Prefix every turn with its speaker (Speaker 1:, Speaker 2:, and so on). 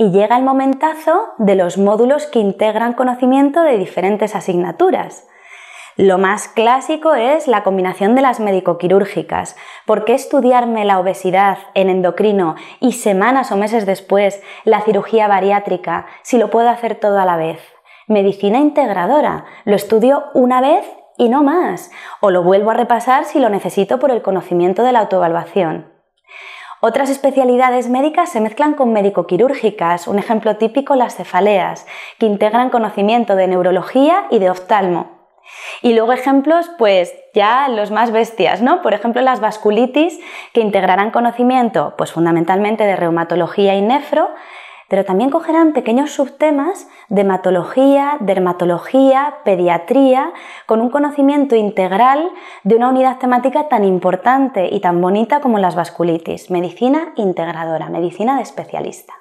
Speaker 1: y llega el momentazo de los módulos que integran conocimiento de diferentes asignaturas. Lo más clásico es la combinación de las médico-quirúrgicas. ¿Por qué estudiarme la obesidad en endocrino y semanas o meses después la cirugía bariátrica si lo puedo hacer todo a la vez? Medicina integradora. Lo estudio una vez y no más. O lo vuelvo a repasar si lo necesito por el conocimiento de la autoevaluación. Otras especialidades médicas se mezclan con médico-quirúrgicas, un ejemplo típico las cefaleas, que integran conocimiento de neurología y de oftalmo. Y luego ejemplos, pues ya los más bestias, ¿no? Por ejemplo, las vasculitis, que integrarán conocimiento, pues fundamentalmente de reumatología y nefro, pero también cogerán pequeños subtemas de hematología, dermatología, pediatría, con un conocimiento integral de una unidad temática tan importante y tan bonita como las vasculitis, medicina integradora, medicina de especialista.